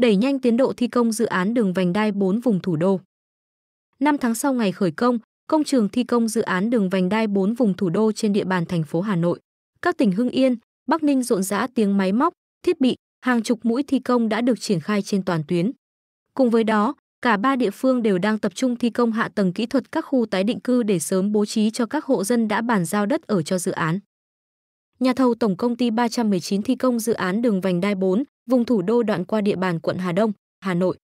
đẩy nhanh tiến độ thi công dự án đường vành đai 4 vùng thủ đô. 5 tháng sau ngày khởi công, công trường thi công dự án đường vành đai 4 vùng thủ đô trên địa bàn thành phố Hà Nội. Các tỉnh Hưng Yên, Bắc Ninh rộn rã tiếng máy móc, thiết bị, hàng chục mũi thi công đã được triển khai trên toàn tuyến. Cùng với đó, cả ba địa phương đều đang tập trung thi công hạ tầng kỹ thuật các khu tái định cư để sớm bố trí cho các hộ dân đã bàn giao đất ở cho dự án. Nhà thầu Tổng công ty 319 thi công dự án đường vành đai 4, vùng thủ đô đoạn qua địa bàn quận Hà Đông, Hà Nội.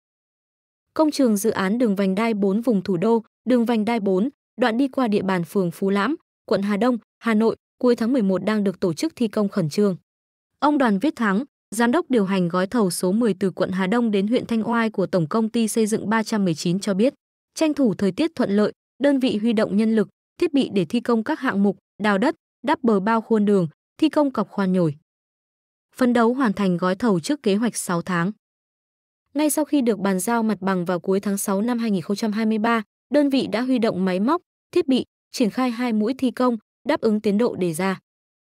Công trường dự án đường vành đai 4 vùng thủ đô, đường vành đai 4, đoạn đi qua địa bàn phường Phú Lãm, quận Hà Đông, Hà Nội, cuối tháng 11 đang được tổ chức thi công khẩn trương. Ông Đoàn Viết Thắng, giám đốc điều hành gói thầu số 10 từ quận Hà Đông đến huyện Thanh Oai của Tổng công ty xây dựng 319 cho biết, tranh thủ thời tiết thuận lợi, đơn vị huy động nhân lực, thiết bị để thi công các hạng mục, đào đất, đắp bờ bao khuôn đường, thi công cọc khoan nhồi phấn đấu hoàn thành gói thầu trước kế hoạch 6 tháng. Ngay sau khi được bàn giao mặt bằng vào cuối tháng 6 năm 2023, đơn vị đã huy động máy móc, thiết bị, triển khai hai mũi thi công, đáp ứng tiến độ đề ra.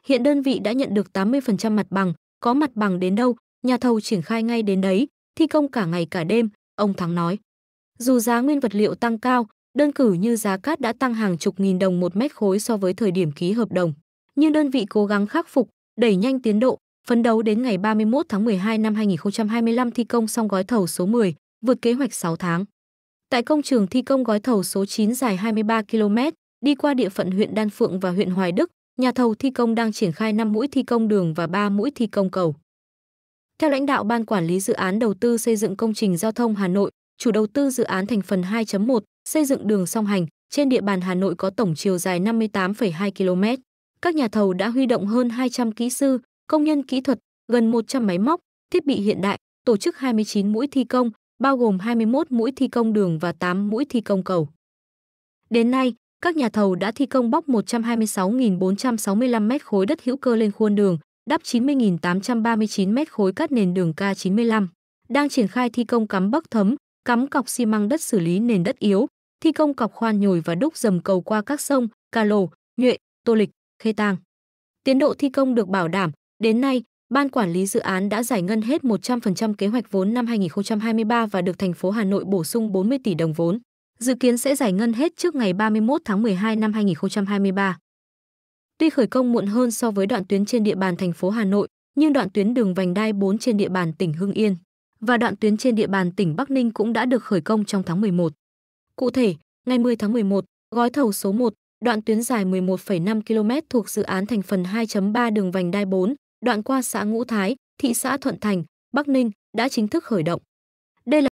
Hiện đơn vị đã nhận được 80% mặt bằng, có mặt bằng đến đâu, nhà thầu triển khai ngay đến đấy, thi công cả ngày cả đêm, ông Thắng nói. Dù giá nguyên vật liệu tăng cao, đơn cử như giá cát đã tăng hàng chục nghìn đồng một mét khối so với thời điểm ký hợp đồng, nhưng đơn vị cố gắng khắc phục, đẩy nhanh tiến độ, phấn đấu đến ngày 31 tháng 12 năm 2025 thi công xong gói thầu số 10, vượt kế hoạch 6 tháng. Tại công trường thi công gói thầu số 9 dài 23 km, đi qua địa phận huyện Đan Phượng và huyện Hoài Đức, nhà thầu thi công đang triển khai 5 mũi thi công đường và 3 mũi thi công cầu. Theo lãnh đạo Ban Quản lý Dự án Đầu tư xây dựng công trình giao thông Hà Nội, chủ đầu tư dự án thành phần 2.1 xây dựng đường song hành trên địa bàn Hà Nội có tổng chiều dài 58,2 km. Các nhà thầu đã huy động hơn 200 kỹ sư, công nhân kỹ thuật, gần 100 máy móc, thiết bị hiện đại, tổ chức 29 mũi thi công, bao gồm 21 mũi thi công đường và 8 mũi thi công cầu. Đến nay, các nhà thầu đã thi công bóc 126.465 mét khối đất hữu cơ lên khuôn đường, đắp 90.839 mét khối cắt nền đường K95, đang triển khai thi công cắm bắc thấm, cắm cọc xi măng đất xử lý nền đất yếu, thi công cọc khoan nhồi và đúc dầm cầu qua các sông ca Lồ, Nhuệ, Tô Lịch, Khê Tàng. Tiến độ thi công được bảo đảm, Đến nay, Ban quản lý dự án đã giải ngân hết 100% kế hoạch vốn năm 2023 và được thành phố Hà Nội bổ sung 40 tỷ đồng vốn. Dự kiến sẽ giải ngân hết trước ngày 31 tháng 12 năm 2023. Tuy khởi công muộn hơn so với đoạn tuyến trên địa bàn thành phố Hà Nội, nhưng đoạn tuyến đường vành đai 4 trên địa bàn tỉnh Hưng Yên và đoạn tuyến trên địa bàn tỉnh Bắc Ninh cũng đã được khởi công trong tháng 11. Cụ thể, ngày 10 tháng 11, gói thầu số 1, đoạn tuyến dài 11,5 km thuộc dự án thành phần 2.3 đường vành đai 4, đoạn qua xã Ngũ Thái, thị xã Thuận Thành, Bắc Ninh đã chính thức khởi động. Đây là